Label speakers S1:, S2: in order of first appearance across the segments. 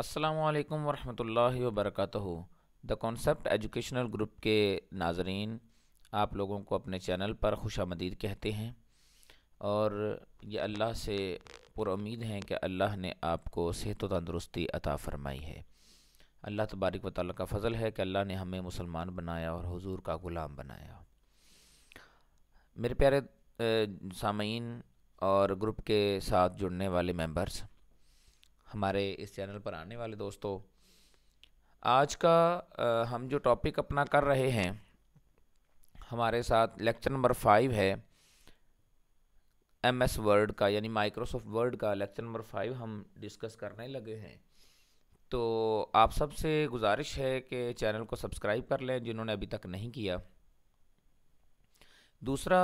S1: असलकम वरहमल वरक द कॉन्सेप्ट एजुकेशनल ग्रुप के नाजरीन आप लोगों को अपने चैनल पर खुश आमदीद कहते हैं और ये अल्लाह से पुरुद हैं कि अल्लाह ने आपको सेहत व तंदरुस्ती अता फ़रमाई है अल्लाह तबारक व ताली का फ़ज़ल है कि अल्लाह ने हमें मुसलमान बनाया और हज़ूर का ग़ुलाम बनाया मेरे प्यारे सामीन और ग्रुप के साथ जुड़ने वाले मेम्बर्स हमारे इस चैनल पर आने वाले दोस्तों आज का आ, हम जो टॉपिक अपना कर रहे हैं हमारे साथ लेक्चर नंबर फाइव है एम एस वर्ड का यानी माइक्रोसॉफ्ट वर्ड का लेक्चर नंबर फाइव हम डिस्कस करने लगे हैं तो आप सबसे गुजारिश है कि चैनल को सब्सक्राइब कर लें जिन्होंने अभी तक नहीं किया दूसरा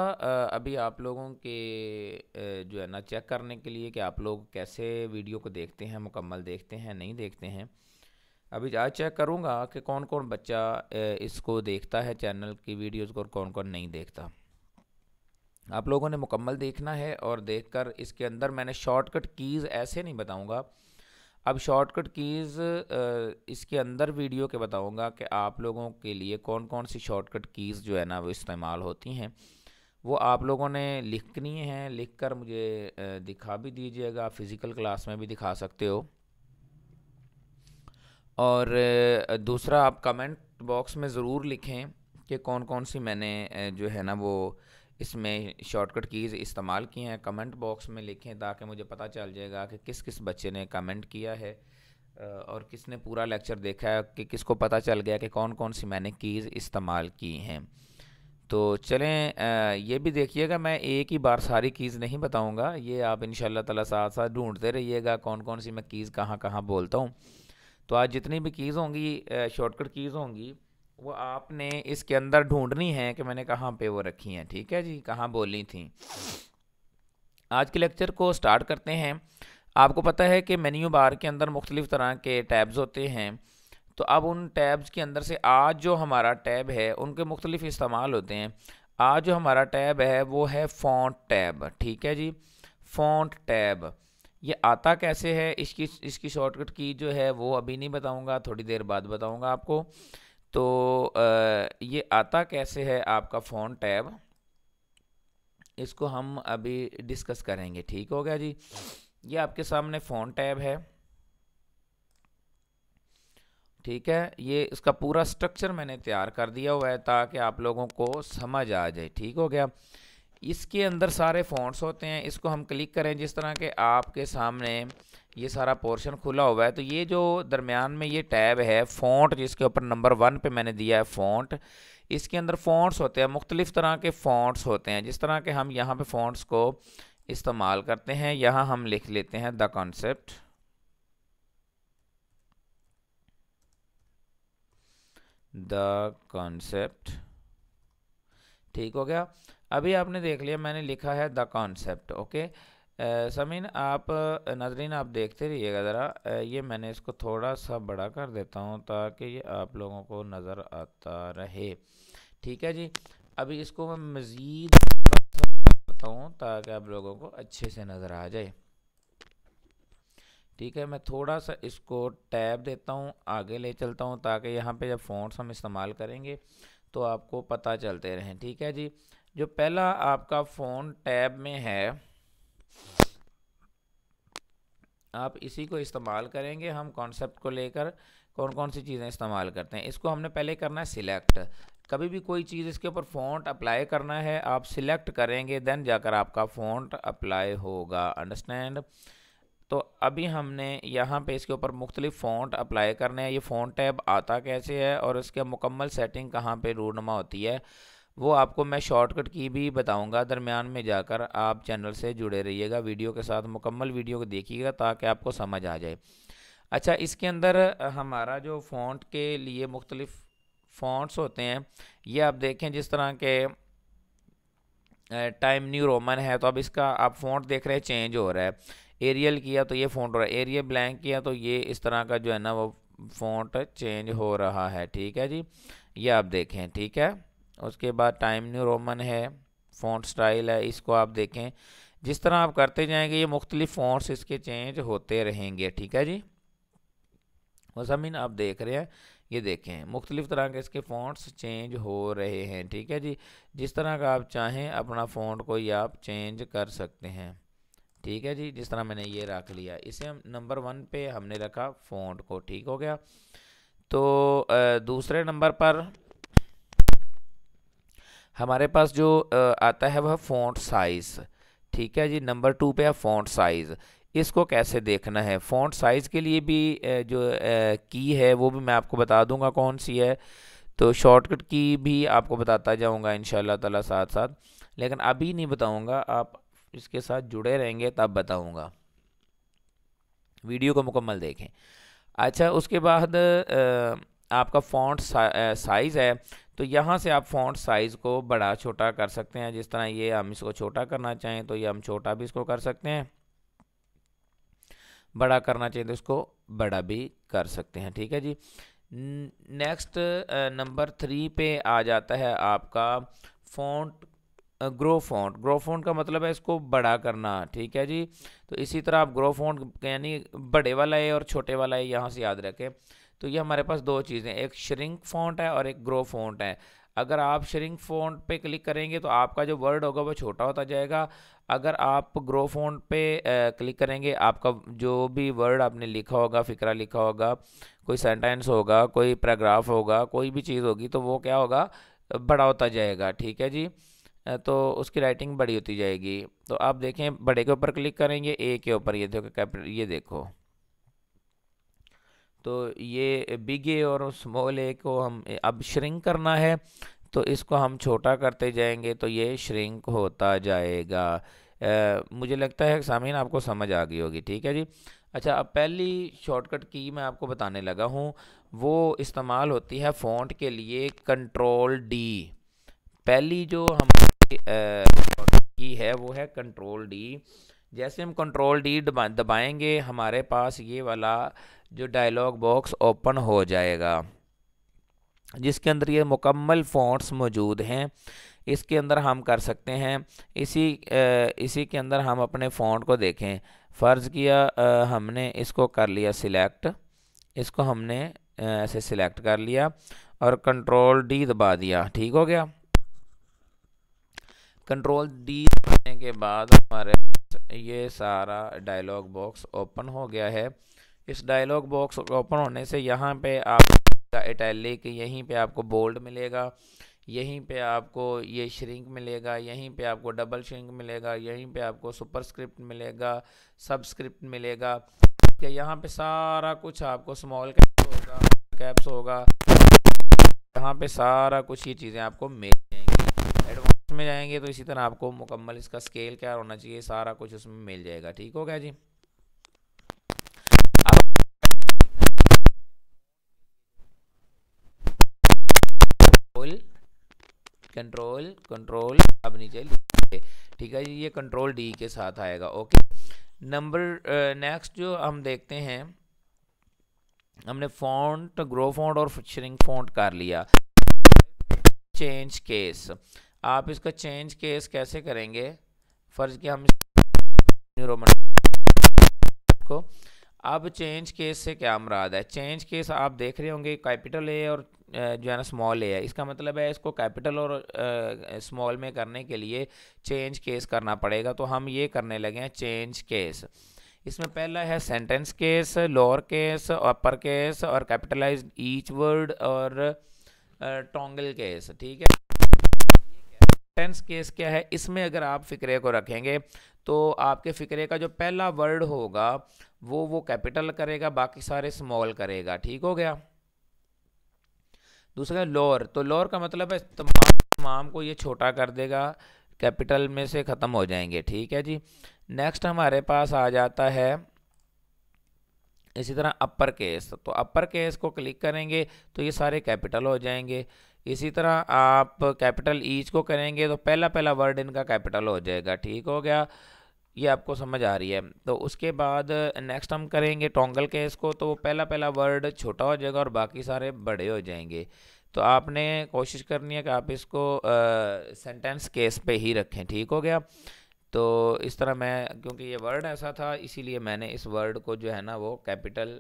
S1: अभी आप लोगों के जो है ना चेक करने के लिए कि आप लोग कैसे वीडियो को देखते हैं मुकम्मल देखते हैं नहीं देखते हैं अभी आज चेक करूँगा कि कौन कौन बच्चा इसको देखता है चैनल की वीडियोस को और कौन कौन नहीं देखता आप लोगों ने मुकम्मल देखना है और देखकर इसके अंदर मैंने शॉर्टकट कीज़ ऐसे नहीं बताऊँगा अब शॉर्टकट कीज़ इसके अंदर वीडियो के बताऊंगा कि आप लोगों के लिए कौन कौन सी शॉर्टकट कीज़ जो है ना वो इस्तेमाल होती हैं वो आप लोगों ने लिखनी है लिख कर मुझे दिखा भी दीजिएगा फ़िज़िकल क्लास में भी दिखा सकते हो और दूसरा आप कमेंट बॉक्स में ज़रूर लिखें कि कौन कौन सी मैंने जो है ना वो इसमें शॉर्टकट कीज़ इस्तेमाल किए हैं कमेंट बॉक्स में लिखें ताकि मुझे पता चल जाएगा कि किस किस बच्चे ने कमेंट किया है और किसने पूरा लेक्चर देखा है कि किसको पता चल गया कि कौन कौन सी मैंने कीज़ इस्तेमाल की हैं तो चलें ये भी देखिएगा मैं एक ही बार सारी कीज़ नहीं बताऊंगा ये आप इन ताला साथ साथ ढूंढते रहिएगा कौन कौन सी मैं कीज़ कहाँ कहाँ बोलता हूँ तो आज जितनी भी कीज़ होंगी शॉर्टकट कीज़ होंगी वो आपने इसके अंदर ढूंढनी है कि मैंने कहाँ पे वो रखी हैं ठीक है जी कहाँ बोली थी आज के लेक्चर को स्टार्ट करते हैं आपको पता है कि मेन्यू बार के अंदर मुख्तलिफ़ तरह के टैब्स होते हैं तो अब उन टैब्स के अंदर से आज जो हमारा टैब है उनके मुख्तलिफ इस्तेमाल होते हैं आज जो हमारा टैब है वो है फ़ॉन्ट टैब ठीक है जी फ़ॉन्ट टैब ये आता कैसे है इसकी इसकी शॉर्टकट की जो है वो अभी नहीं बताऊंगा थोड़ी देर बाद बताऊंगा आपको तो ये आता कैसे है आपका फ़ोन टैब इसको हम अभी डिस्कस करेंगे ठीक हो गया जी ये आपके सामने फ़ोन टैब है ठीक है ये इसका पूरा स्ट्रक्चर मैंने तैयार कर दिया हुआ है ताकि आप लोगों को समझ आ जाए ठीक हो गया इसके अंदर सारे फ़ॉन्ट्स होते हैं इसको हम क्लिक करें जिस तरह के आपके सामने ये सारा पोर्शन खुला हुआ है तो ये जो दरमियान में ये टैब है फ़ॉन्ट जिसके ऊपर नंबर वन पे मैंने दिया है फ़ॉन्ट इसके अंदर फ़ॉन्ट्स होते हैं मुख्तलिफ़ तरह के फ़ॉन्ट्स होते हैं जिस तरह के हम यहाँ पे फ़ॉन्ट्स को इस्तेमाल करते हैं यहाँ हम लिख लेते हैं द कॉन्सेप्ट द कॉन्सेप्ट ठीक हो गया अभी आपने देख लिया मैंने लिखा है द कॉन्सेप्ट ओके समीन आप नजरीन आप देखते रहिएगा ज़रा ये मैंने इसको थोड़ा सा बड़ा कर देता हूँ ताकि ये आप लोगों को नज़र आता रहे ठीक है जी अभी इसको मैं मज़ीद करता हूँ ताकि आप लोगों को अच्छे से नज़र आ जाए ठीक है मैं थोड़ा सा इसको टैब देता हूँ आगे ले चलता हूँ ताकि यहाँ पे जब फ़ोन हम इस्तेमाल करेंगे तो आपको पता चलते रहें ठीक है जी जो पहला आपका फ़ोन टैब में है आप इसी को इस्तेमाल करेंगे हम कॉन्सेप्ट को लेकर कौन कौन सी चीज़ें इस्तेमाल करते हैं इसको हमने पहले करना है सिलेक्ट कभी भी कोई चीज़ इसके ऊपर फ़ॉन्ट अप्लाई करना है आप सिलेक्ट करेंगे देन जाकर आपका फ़ॉन्ट अप्लाई होगा अंडरस्टैंड तो अभी हमने यहाँ पे इसके ऊपर मुख्तलिफ़ फ़ॉन्ट अप्लाई करने हैं ये फ़ॉन्ट टैब आता कैसे है और इसके मुकम्मल सेटिंग कहाँ पे रूनमा होती है वो आपको मैं शॉर्टकट की भी बताऊंगा दरमियान में जाकर आप चैनल से जुड़े रहिएगा वीडियो के साथ मुकम्मल वीडियो को देखिएगा ताकि आपको समझ आ जाए अच्छा इसके अंदर हमारा जो फ़ॉन्ट के लिए मुख्तलिफ़ फ़ॉन्ट्स होते हैं ये आप देखें जिस तरह के टाइम न्यू रोमन है तो अब इसका आप फ़ॉन्ट देख रहे हैं चेंज हो रहा है एरियल किया तो ये फ़ॉन्ट हो रहा है एरियल ब्लैंक किया तो ये इस तरह का जो है ना वो फ़ॉन्ट चेंज हो रहा है ठीक है जी ये आप देखें ठीक है उसके बाद टाइम न्यू रोमन है फ़ॉन्ट स्टाइल है इसको आप देखें जिस तरह आप करते जाएंगे ये मुख्तलिफ फ़ॉन्ट्स इसके चेंज होते रहेंगे ठीक है जी जमीन आप देख रहे हैं ये देखें मुख्तलिफ़ तरह के इसके फ़ॉन्ट्स चेंज हो रहे हैं ठीक है जी जिस तरह का आप चाहें अपना फ़ॉन्ट को ये आप चेंज कर सकते हैं ठीक है जी जिस तरह मैंने ये रख लिया इसे हम नंबर वन पे हमने रखा फ़ॉन्ट को ठीक हो गया तो दूसरे नंबर पर हमारे पास जो आता है वह फ़ॉन्ट साइज़ ठीक है जी नंबर टू पे है फ़ॉन्ट साइज़ इसको कैसे देखना है फ़ॉन्ट साइज़ के लिए भी जो की है वो भी मैं आपको बता दूंगा कौन सी है तो शॉर्टकट की भी आपको बताता जाऊंगा इन ताला साथ साथ लेकिन अभी नहीं बताऊंगा आप इसके साथ जुड़े रहेंगे तब बताऊंगा वीडियो को मुकम्मल देखें अच्छा उसके बाद आपका फ़ॉन्ट साइज़ है तो यहाँ से आप फ़ॉन्ट साइज़ को बड़ा छोटा कर सकते हैं जिस तरह ये हम इसको छोटा करना चाहें तो ये हम छोटा भी इसको कर सकते हैं बड़ा करना चाहिए तो इसको बड़ा भी कर सकते हैं ठीक है जी नेक्स्ट नंबर थ्री पे आ जाता है आपका font grow font grow font का मतलब है इसको बड़ा करना ठीक है जी तो इसी तरह आप ग्रो फॉन्ट यानी बड़े वाला है और छोटे वाला है यहाँ से याद रखें तो ये हमारे पास दो चीज़ें एक श्रिंक फॉन्ट है और एक ग्रो फॉन्ट है अगर आप श्रिंक फॉन्ट पे क्लिक करेंगे तो आपका जो वर्ड होगा वो छोटा होता जाएगा अगर आप ग्रो फॉन्ट पे क्लिक करेंगे आपका जो भी वर्ड आपने लिखा होगा फ़िक्रा लिखा होगा कोई सेंटेंस होगा कोई पैराग्राफ होगा कोई भी चीज़ होगी तो वो क्या होगा बड़ा होता जाएगा ठीक है जी तो उसकी राइटिंग बड़ी होती जाएगी तो आप देखें बड़े के ऊपर क्लिक करेंगे ए के ऊपर ये देखो कैपिटल ये देखो तो ये बिग ए और स्मॉल ए को हम अब श्रिंक करना है तो इसको हम छोटा करते जाएंगे तो ये श्रिंक होता जाएगा आ, मुझे लगता है सामीन आपको समझ आ गई होगी ठीक है जी अच्छा अब पहली शॉर्टकट की मैं आपको बताने लगा हूँ वो इस्तेमाल होती है फ़ॉन्ट के लिए कंट्रोल डी पहली जो हमारी की है वो है कंट्रोल डी जैसे हम कंट्रोल डी दबाएंगे हमारे पास ये वाला जो डायलॉग बॉक्स ओपन हो जाएगा जिसके अंदर ये मुकम्मल फ़ॉन्ट्स मौजूद हैं इसके अंदर हम कर सकते हैं इसी इसी के अंदर हम अपने फ़ॉन्ट को देखें फ़र्ज़ किया हमने इसको कर लिया सिलेक्ट इसको हमने ऐसे सिलेक्ट कर लिया और कंट्रोल डी दबा दिया ठीक हो गया कंट्रोल डी दबाने के बाद हमारे ये सारा डायलॉग बॉक्स ओपन हो गया है इस डायलॉग बॉक्स ओपन होने से यहाँ पे आप इटैलिक यहीं पे आपको बोल्ड मिलेगा यहीं पे आपको ये श्रिंक मिलेगा यहीं पे आपको डबल श्रिंक मिलेगा यहीं पे आपको सुपर स्क्रिप्ट मिलेगा सबस्क्रिप्ट मिलेगा कि यहाँ पे सारा कुछ आपको स्मॉल कैप्स होगा कैप्स होगा यहाँ पे सारा कुछ ये चीज़ें आपको मिल जाएंगी एडवांस में जाएंगे तो इसी तरह आपको मुकम्मल इसका स्केल क्या होना चाहिए सारा कुछ उसमें मिल जाएगा ठीक हो गया जी कंट्रोल कंट्रोल अब नीचे लिखेंगे ठीक है जी ये कंट्रोल डी के साथ आएगा ओके नंबर नेक्स्ट जो हम देखते हैं हमने फॉन्ट ग्रो फॉन्ट और श्रिंक फॉन्ट कर लिया चेंज केस आप इसका चेंज केस कैसे करेंगे फर्ज कि हम को अब चेंज केस से क्या मराद है चेंज केस आप देख रहे होंगे कैपिटल ए और जो है ना स्मॉल ए है इसका मतलब है इसको कैपिटल और स्मॉल में करने के लिए चेंज केस करना पड़ेगा तो हम ये करने लगे हैं चेंज केस इसमें पहला है sentence case lower case upper case और कैपिटलाइज ईच वर्ड और टोंगल केस ठीक है सेंटेंस केस क्या है इसमें अगर आप फ़िक्रे को रखेंगे तो आपके फ़िक्रे का जो पहला वर्ड होगा वो वो कैपिटल करेगा बाकी सारे स्मॉल करेगा ठीक हो गया दूसरा लोअर तो लोअर का मतलब है तमाम तमाम को ये छोटा कर देगा कैपिटल में से ख़त्म हो जाएंगे ठीक है जी नेक्स्ट हमारे पास आ जाता है इसी तरह अपर केस तो अपर केस को क्लिक करेंगे तो ये सारे कैपिटल हो जाएंगे इसी तरह आप कैपिटल ईच e को करेंगे तो पहला पहला वर्ड इनका कैपिटल हो जाएगा ठीक हो गया ये आपको समझ आ रही है तो उसके बाद नेक्स्ट हम करेंगे टोंगल केस को तो पहला पहला वर्ड छोटा हो जाएगा और बाकी सारे बड़े हो जाएंगे तो आपने कोशिश करनी है कि आप इसको सेंटेंस केस पे ही रखें ठीक हो गया तो इस तरह मैं क्योंकि ये वर्ड ऐसा था इसीलिए मैंने इस वर्ड को जो है ना वो कैपिटल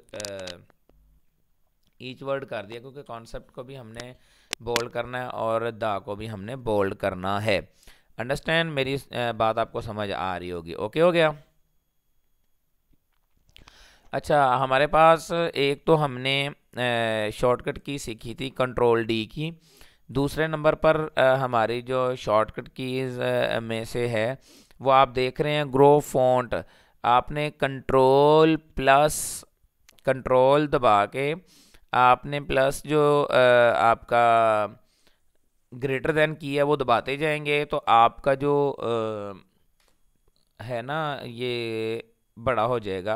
S1: ईच वर्ड कर दिया क्योंकि कॉन्सेप्ट को भी हमने बोल्ड करना है और दा को भी हमने बोल्ड करना है अंडरस्टैंड मेरी बात आपको समझ आ रही होगी ओके हो गया अच्छा हमारे पास एक तो हमने शॉर्टकट की सीखी थी कंट्रोल डी की दूसरे नंबर पर हमारी जो शॉर्टकट कीज़ में से है वो आप देख रहे हैं ग्रो फॉन्ट आपने कंट्रोल प्लस कंट्रोल दबा के आपने प्लस जो आपका ग्रेटर देन की है वो दबाते जाएंगे तो आपका जो आ, है ना ये बड़ा हो जाएगा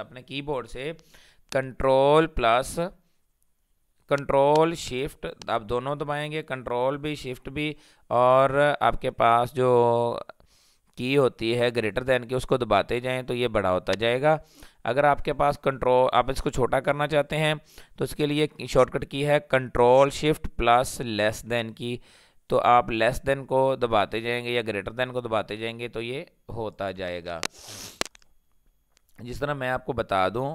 S1: अपने कीबोर्ड से कंट्रोल प्लस कंट्रोल शिफ्ट आप दोनों दबाएंगे कंट्रोल भी शिफ्ट भी और आपके पास जो की होती है ग्रेटर देन की उसको दबाते जाएं तो ये बड़ा होता जाएगा अगर आपके पास कंट्रोल आप इसको छोटा करना चाहते हैं तो इसके लिए शॉर्टकट की है control shift plus less than की तो आप लेस देन को दबाते जाएंगे या ग्रेटर देन को दबाते जाएंगे तो ये होता जाएगा जिस तरह मैं आपको बता दूं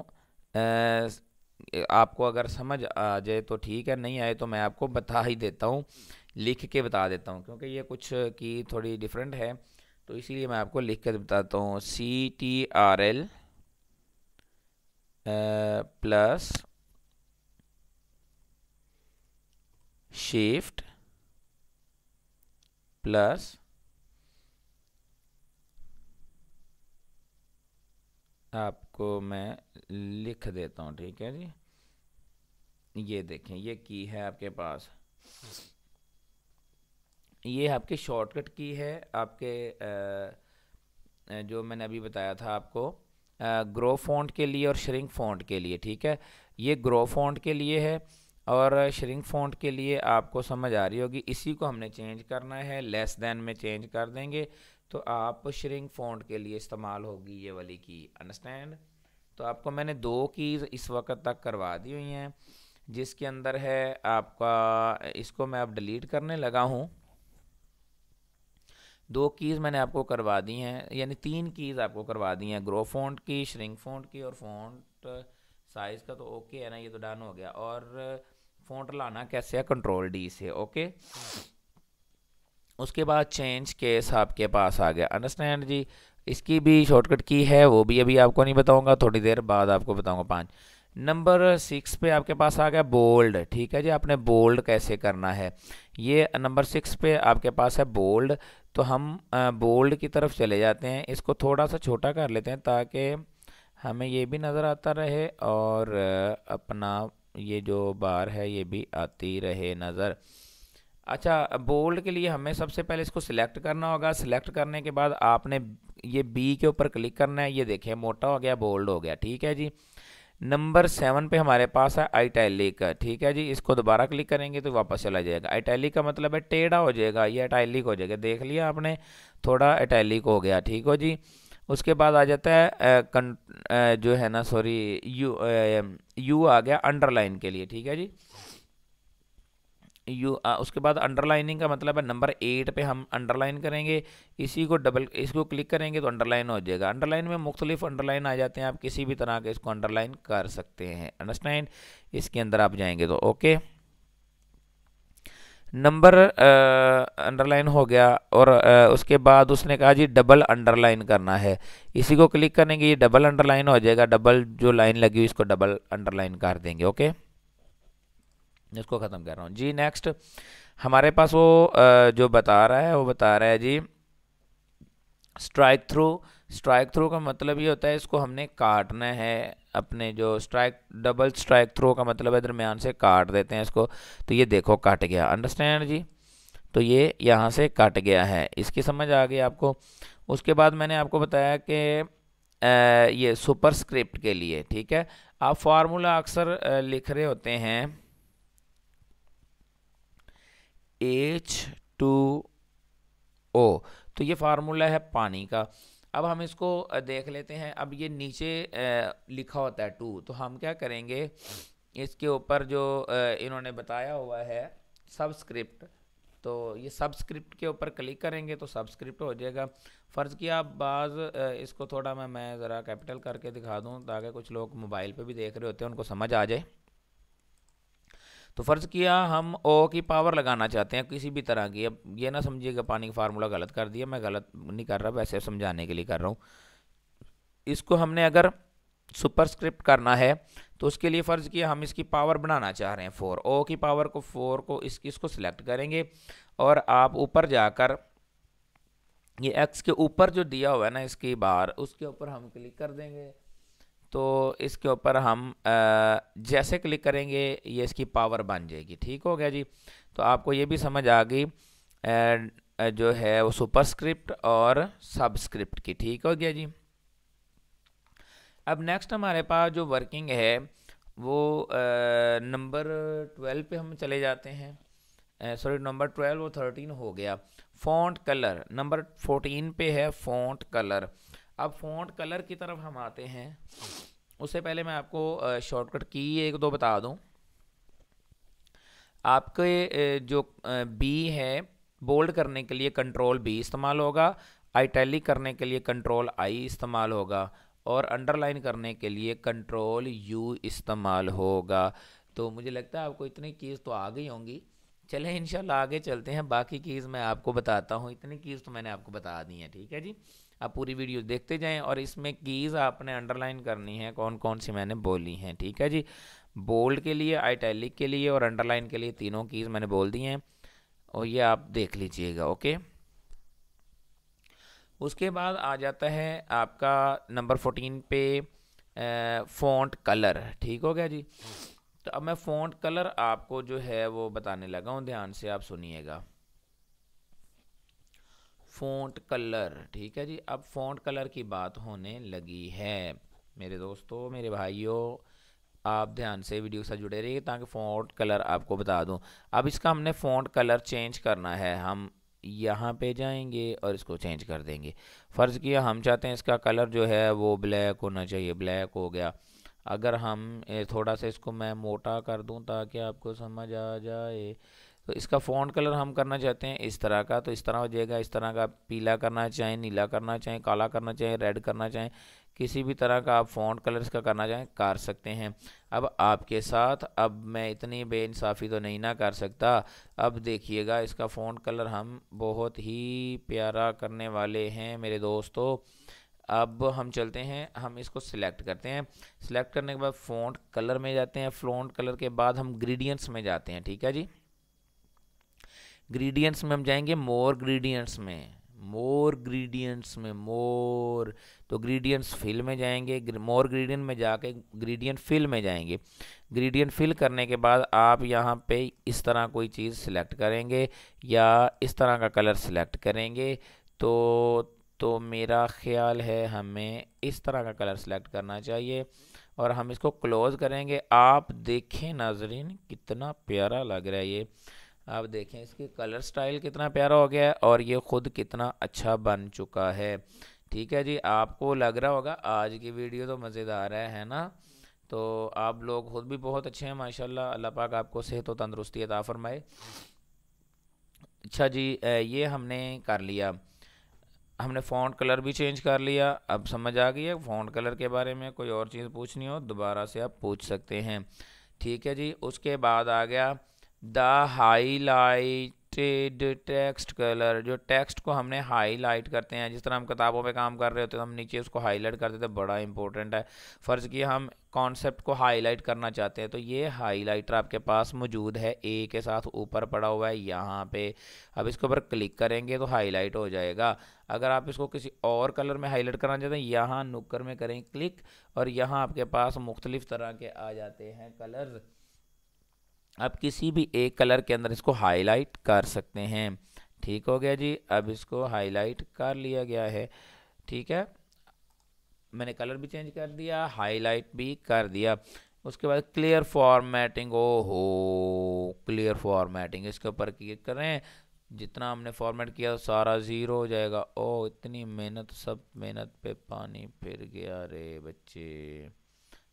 S1: आपको अगर समझ आ जाए तो ठीक है नहीं आए तो मैं आपको बता ही देता हूँ लिख के बता देता हूँ क्योंकि ये कुछ की थोड़ी डिफरेंट है तो इसीलिए मैं आपको लिख के बताता हूँ C T R L plus shift plus आपको मैं लिख देता हूँ ठीक है जी ये देखें ये की है आपके पास ये आपके शॉर्टकट की है आपके आ, uh, जो मैंने अभी बताया था आपको ग्रो फॉन्ट के लिए और श्रिंक फोन्ट के लिए ठीक है ये ग्रो फॉन्ट के लिए है और श्रिंक फॉन्ट के लिए आपको समझ आ रही होगी इसी को हमने चेंज करना है लेस देन में चेंज कर देंगे तो आप श्रिंक फोन्ट के लिए इस्तेमाल होगी ये वाली की अंडरस्टैंड तो आपको मैंने दो कीज़ इस वक्त तक करवा दी हुई हैं जिसके अंदर है आपका इसको मैं अब डिलीट करने लगा हूँ दो कीज़ मैंने आपको करवा दी हैं यानी तीन कीज़ आपको करवा दी हैं ग्रो फॉन्ट की श्रिंक फॉन्ट की और फॉन्ट साइज़ का तो ओके है ना ये तो डन हो गया और फॉन्ट लाना कैसे है कंट्रोल डी से ओके उसके बाद चेंज केस आपके पास आ गया अंडरस्टैंड जी इसकी भी शॉर्टकट की है वो भी अभी आपको नहीं बताऊँगा थोड़ी देर बाद आपको बताऊँगा पाँच नंबर सिक्स पे आपके पास आ गया बोल्ड ठीक है जी आपने बोल्ड कैसे करना है ये नंबर सिक्स पे आपके पास है बोल्ड तो हम बोल्ड की तरफ चले जाते हैं इसको थोड़ा सा छोटा कर लेते हैं ताकि हमें ये भी नज़र आता रहे और अपना ये जो बार है ये भी आती रहे नज़र अच्छा बोल्ड के लिए हमें सबसे पहले इसको सिलेक्ट करना होगा सिलेक्ट करने के बाद आपने ये बी के ऊपर क्लिक करना है ये देखें मोटा हो गया बोल्ड हो गया ठीक है जी नंबर सेवन पे हमारे पास है आइटैलिक ठीक है जी इसको दोबारा क्लिक करेंगे तो वापस चला जाएगा आइटैलिक का मतलब है टेढ़ा हो जाएगा ये अटैलिक हो जाएगा देख लिया आपने थोड़ा अटैलिक हो गया ठीक हो जी उसके बाद आ जाता है आ, कं, आ, जो है ना सॉरी यू आ, यू आ गया अंडरलाइन के लिए ठीक है जी यू आ, उसके बाद अंडरलाइनिंग का मतलब है नंबर एट पे हम अंडरलाइन करेंगे इसी को डबल इसको क्लिक करेंगे तो अंडरलाइन हो जाएगा अंडरलाइन में मुख्तलिफ अंडरलाइन आ जाते हैं आप किसी भी तरह के इसको अंडरलाइन कर सकते हैं अंडरस्टैंड इसके अंदर आप जाएंगे तो ओके नंबर अंडरलाइन हो गया और आ, उसके बाद उसने कहा जी डबल अंडरलाइन करना है इसी को क्लिक करेंगे ये डबल अंडरलाइन हो जाएगा डबल जो लाइन लगी हुई इसको डबल अंडरलाइन कर देंगे ओके इसको ख़त्म कर रहा हूँ जी नेक्स्ट हमारे पास वो जो बता रहा है वो बता रहा है जी स्ट्राइक थ्रू स्ट्राइक थ्रू का मतलब ये होता है इसको हमने काटना है अपने जो स्ट्राइक डबल स्ट्राइक थ्रू का मतलब है दरमियान से काट देते हैं इसको तो ये देखो काट गया अंडरस्टैंड जी तो ये यहाँ से काट गया है इसकी समझ आ गई आपको उसके बाद मैंने आपको बताया कि ये सुपर स्क्रिप्ट के लिए ठीक है आप फार्मूला अक्सर लिख रहे होते हैं एच टू ओ तो ये फार्मूला है पानी का अब हम इसको देख लेते हैं अब ये नीचे लिखा होता है टू तो हम क्या करेंगे इसके ऊपर जो इन्होंने बताया हुआ है सबस्क्रिप्ट तो ये सबस्क्रिप्ट के ऊपर क्लिक करेंगे तो सबस्क्रिप्ट हो जाएगा फ़र्ज़ किया आप बाज़ इसको थोड़ा मैं मैं ज़रा कैपिटल करके दिखा दूँ ताकि कुछ लोग मोबाइल पे भी देख रहे होते हैं उनको समझ आ जाए तो फ़र्ज़ किया हम ओ की पावर लगाना चाहते हैं किसी भी तरह की अब ये ना समझिएगा पानी का फार्मूला गलत कर दिया मैं गलत नहीं कर रहा वैसे समझाने के लिए कर रहा हूँ इसको हमने अगर सुपरस्क्रिप्ट करना है तो उसके लिए फ़र्ज़ किया हम इसकी पावर बनाना चाह रहे हैं फोर ओ की पावर को फोर को इस इसको सिलेक्ट करेंगे और आप ऊपर जाकर ये एक्स के ऊपर जो दिया हुआ है ना इसकी बार उसके ऊपर हम क्लिक कर देंगे तो इसके ऊपर हम जैसे क्लिक करेंगे ये इसकी पावर बन जाएगी ठीक हो गया जी तो आपको ये भी समझ आ गई जो है वो सुपरस्क्रिप्ट और सबस्क्रिप्ट की ठीक हो गया जी अब नेक्स्ट हमारे पास जो वर्किंग है वो नंबर ट्वेल्व पे हम चले जाते हैं सॉरी नंबर ट्वेल्व और थर्टीन हो गया फ़ॉन्ट कलर नंबर फोर्टीन पे है फ़ॉन्ट कलर अब फ़ॉन्ट कलर की तरफ हम आते हैं उससे पहले मैं आपको शॉर्टकट की एक दो बता दूं आपके जो बी है बोल्ड करने के लिए कंट्रोल बी इस्तेमाल होगा आइटैलिक करने के लिए कंट्रोल आई इस्तेमाल होगा और अंडरलाइन करने के लिए कंट्रोल यू इस्तेमाल होगा तो मुझे लगता है आपको इतनी कीज़ तो आ गई होंगी चलें इंशाल्लाह आगे चलते हैं बाकी कीज़ मैं आपको बताता हूँ इतनी कीज़ तो मैंने आपको बता दी हैं ठीक है जी आप पूरी वीडियो देखते जाएं और इसमें कीज़ आपने अंडरलाइन करनी है कौन कौन सी मैंने बोली हैं ठीक है जी बोल्ड के लिए आईटैलिक के लिए और अंडरलाइन के लिए तीनों कीज़ मैंने बोल दी हैं और ये आप देख लीजिएगा ओके उसके बाद आ जाता है आपका नंबर फोर्टीन पे फ़ॉन्ट कलर ठीक हो गया जी तो अब मैं फ़ॉन्ट कलर आपको जो है वो बताने लगा हूँ ध्यान से आप सुनिएगा फोंट कलर ठीक है जी अब फोंट कलर की बात होने लगी है मेरे दोस्तों मेरे भाइयों आप ध्यान से वीडियो के साथ जुड़े रहिए ताकि फोंट कलर आपको बता दूं अब इसका हमने फोंट कलर चेंज करना है हम यहाँ पे जाएंगे और इसको चेंज कर देंगे फ़र्ज़ किया हम चाहते हैं इसका कलर जो है वो ब्लैक होना चाहिए ब्लैक हो गया अगर हम थोड़ा सा इसको मैं मोटा कर दूं ताकि आपको समझ आ जाए तो इसका फ़ॉन्ट कलर हम करना चाहते हैं इस तरह का तो इस तरह हो जाएगा इस तरह का पीला करना चाहें नीला करना चाहें काला करना चाहें रेड करना चाहें किसी भी तरह का आप फ़ॉन्ट कलर इसका करना चाहें कर सकते हैं अब आपके साथ अब मैं इतनी बेइंसाफ़ी तो नहीं ना कर सकता अब देखिएगा इसका फ़ॉन्ट कलर हम बहुत ही प्यारा करने वाले हैं मेरे दोस्तों अब हम चलते हैं हम इसको सिलेक्ट करते हैं सिलेक्ट करने के बाद फ़ॉन्ट कलर में जाते हैं फ़ॉन्ट कलर के बाद हम ग्रीडियंट्स में जाते हैं ठीक है जी ग्रीडियंट्स में हम जाएंगे मोर ग्रीडियंट्स में मोर ग्रीडियंट्स में मोर तो ग्रीडियंट्स फिल में जाएंगे मोर ग्रीडियंट में जाके ग्रीडियंट फिल में जाएंगे ग्रीडियंट फिल करने के बाद आप यहाँ पे इस तरह कोई चीज़ सिलेक्ट करेंगे या इस तरह का कलर सिलेक्ट करेंगे तो तो मेरा ख्याल है हमें इस तरह का कलर सिलेक्ट करना चाहिए और हम इसको क्लोज़ करेंगे आप देखें नाजरीन कितना प्यारा लग रहा है ये आप देखें इसकी कलर स्टाइल कितना प्यारा हो गया है और ये ख़ुद कितना अच्छा बन चुका है ठीक है जी आपको लग रहा होगा आज की वीडियो तो मज़ेदार है है ना तो आप लोग ख़ुद भी बहुत अच्छे हैं माशाल्लाह अल्लाह पाक आपको सेहत व तंदरुस्ती अदा फरमाए अच्छा जी ये हमने कर लिया हमने फ़ॉन्ट कलर भी चेंज कर लिया अब समझ आ गई है फ़ॉन्ट कलर के बारे में कोई और चीज़ पूछनी हो दोबारा से आप पूछ सकते हैं ठीक है जी उसके बाद आ गया द हाईलाइटेड टेक्स्ट कलर जो टेक्स्ट को हमने हाईलाइट करते हैं जिस तरह हम किताबों पे काम कर रहे होते हैं तो हम नीचे उसको हाईलाइट करते थे तो बड़ा इंपॉर्टेंट है फ़र्ज़ कि हम कॉन्सेप्ट को हाईलाइट करना चाहते हैं तो ये हाईलाइटर आपके पास मौजूद है ए के साथ ऊपर पड़ा हुआ है यहाँ पे अब इसके ऊपर क्लिक करेंगे तो हाईलाइट हो जाएगा अगर आप इसको किसी और कलर में हाईलाइट करना चाहते हैं यहाँ नुक्कर में करें क्लिक और यहाँ आपके पास मुख्तलिफ़ तरह के आ जाते हैं कलर्स आप किसी भी एक कलर के अंदर इसको हाईलाइट कर सकते हैं ठीक हो गया जी अब इसको हाईलाइट कर लिया गया है ठीक है मैंने कलर भी चेंज कर दिया हाईलाइट भी कर दिया उसके बाद क्लियर फॉर्मेटिंग ओ हो क्लियर फॉर्मेटिंग इसके ऊपर क्लिक करें जितना हमने फॉर्मेट किया सारा ज़ीरो हो जाएगा ओ इतनी मेहनत सब मेहनत पे पानी फिर गया रे बच्चे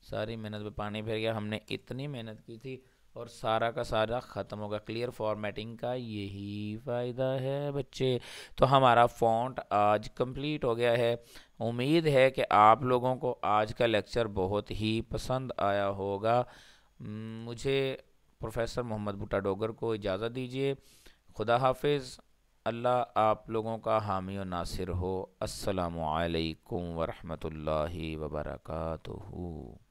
S1: सारी मेहनत पे पानी फिर गया हमने इतनी मेहनत की थी और सारा का सारा ख़त्म होगा क्लियर फॉर्मेटिंग का यही फ़ायदा है बच्चे तो हमारा फॉन्ट आज कंप्लीट हो गया है उम्मीद है कि आप लोगों को आज का लेक्चर बहुत ही पसंद आया होगा हम्म, मुझे प्रोफेसर मोहम्मद भुटा डोगर को इजाज़त दीजिए खुदा हाफिज़ अल्लाह आप लोगों का हामी और नासिर हो अस्सलाम वालेकुम वरहमतुल्लाहि वबरकatuhu